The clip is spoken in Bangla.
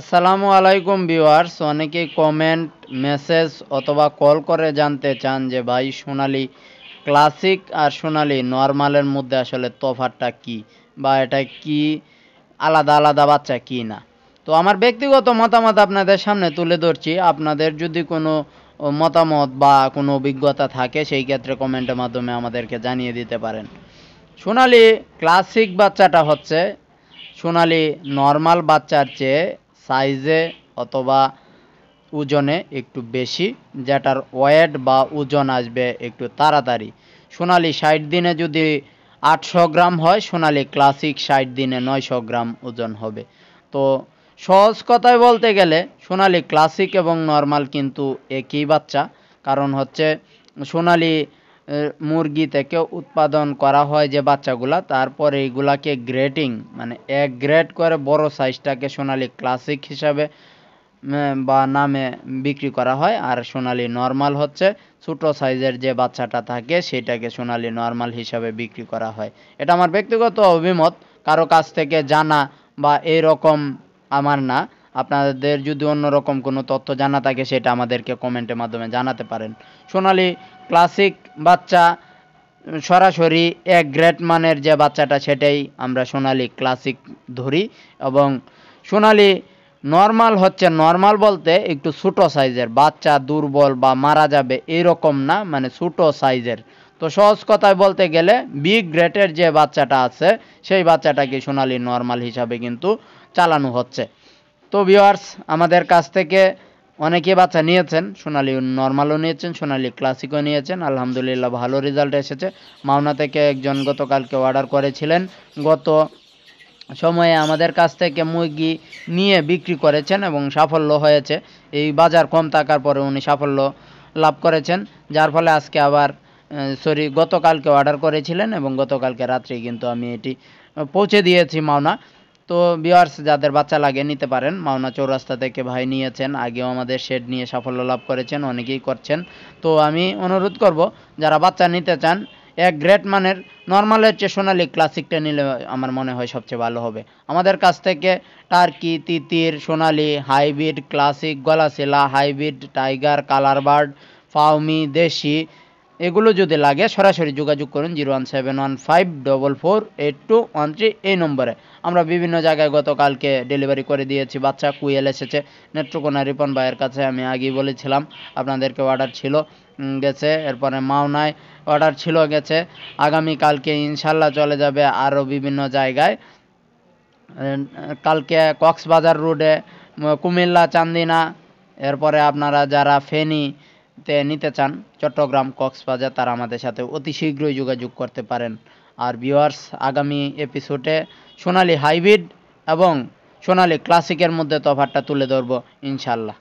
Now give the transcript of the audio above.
আসসালামু আলাইকুম ভিওয়ার্স অনেকেই কমেন্ট মেসেজ অথবা কল করে জানতে চান যে ভাই সোনালি ক্লাসিক আর সোনালি নর্মালের মধ্যে আসলে তফাতটা কি বা এটা কি আলাদা আলাদা বাচ্চা কি না তো আমার ব্যক্তিগত মতামত আপনাদের সামনে তুলে ধরছি আপনাদের যদি কোনো মতামত বা কোনো অভিজ্ঞতা থাকে সেই ক্ষেত্রে কমেন্টের মাধ্যমে আমাদেরকে জানিয়ে দিতে পারেন সোনালি ক্লাসিক বাচ্চাটা হচ্ছে সোনালি নর্মাল বাচ্চার চেয়ে সাইজে অথবা ওজনে একটু বেশি যেটার ওয়েট বা ওজন আসবে একটু তাড়াতাড়ি সোনালি ষাট দিনে যদি আটশো গ্রাম হয় সোনালি ক্লাসিক ষাট দিনে নয়শো গ্রাম ওজন হবে তো সহজ কথায় বলতে গেলে সোনালি ক্লাসিক এবং নর্মাল কিন্তু একই বাচ্চা কারণ হচ্ছে সোনালি মুরগি থেকে উৎপাদন করা হয় যে বাচ্চাগুলা তারপর এইগুলাকে গ্রেটিং মানে এক গ্রেড করে বড় সাইজটাকে সোনালি ক্লাসিক হিসাবে বা নামে বিক্রি করা হয় আর সোনালি নর্মাল হচ্ছে ছোট সাইজের যে বাচ্চাটা থাকে সেটাকে সোনালি নর্মাল হিসাবে বিক্রি করা হয় এটা আমার ব্যক্তিগত অভিমত কারো কাছ থেকে জানা বা এরকম আমার না আপনাদের যদি অন্যরকম কোনো তথ্য জানা থাকে সেটা আমাদেরকে কমেন্টের মাধ্যমে জানাতে পারেন সোনালি ক্লাসিক বাচ্চা সরাসরি এক গ্রেড মানের যে বাচ্চাটা সেটাই আমরা সোনালি ক্লাসিক ধরি এবং সোনালি নর্মাল হচ্ছে নর্মাল বলতে একটু ছোটো সাইজের বাচ্চা দুর্বল বা মারা যাবে এরকম না মানে ছোটো সাইজের তো সহজ কথায় বলতে গেলে বি গ্রেটের যে বাচ্চাটা আছে সেই বাচ্চাটাকে সোনালি নর্মাল হিসাবে কিন্তু চালানো হচ্ছে তো ভিওয়ার্স আমাদের কাছ থেকে অনেকে বাচ্চা নিয়েছেন সোনালি নর্মালও নিয়েছেন সোনালি ক্লাসিকও নিয়েছেন আলহামদুলিল্লাহ ভালো রেজাল্ট এসেছে মাওনা থেকে একজন গতকালকে অর্ডার করেছিলেন গত সময়ে আমাদের কাছ থেকে মুরগি নিয়ে বিক্রি করেছেন এবং সাফল্য হয়েছে এই বাজার কম থাকার পরে উনি সাফল্য লাভ করেছেন যার ফলে আজকে আবার সরি গতকালকে অর্ডার করেছিলেন এবং গতকালকে রাত্রে কিন্তু আমি এটি পৌঁছে দিয়েছি মাওনা তো বিয়ার্স যাদের বাচ্চা লাগে নিতে পারেন মাওনা চৌরাস্তা থেকে ভাই নিয়েছেন আগেও আমাদের শেড নিয়ে সাফল্য লাভ করেছেন অনেকেই করছেন তো আমি অনুরোধ করব যারা বাচ্চা নিতে চান এক গ্রেট মানের নর্মালের চেয়ে সোনালি ক্লাসিকটা নিলে আমার মনে হয় সবচেয়ে ভালো হবে আমাদের কাছ থেকে টার্কি তিতির সোনালি হাইব্রিড ক্লাসিক গলাশিলা hybrid tiger colour bird Fayoumi দেশি এগুলো যদি লাগে সরাসরি যোগাযোগ করুন zero one seven one five double four eight two one three এই নম্বরে আমরা বিভিন্ন জায়গায় গতকালকে ডেলিভারি করে দিয়েছি বাচ্চা কুয়েল এসেছে নেত্রকোনা রিপন ভাইয়ের কাছে আমি আগেই বলেছিলাম আপনাদেরকে অর্ডার ছিল গেছে এরপরে মাওনায় অর্ডার ছিল গেছে আগামীকালকে ইনশাল্লাহ চলে যাবে আরও বিভিন্ন জায়গায় কালকে কক্সবাজার রোডে কুমিল্লা চান্দিনা এরপরে আপনারা যারা ফেনী তে নিতে চান চট্টগ্রাম কক্সবাজার তারা আমাদের সাথে অতি শীঘ্রই যোগাযোগ করতে পারেন আর ভিউয়ার্স আগামী এপিসোডে সোনালি হাইব্রিড এবং সোনালি ক্লাসিকের মধ্যে তফাতটা তুলে ধরবো ইনশাল্লাহ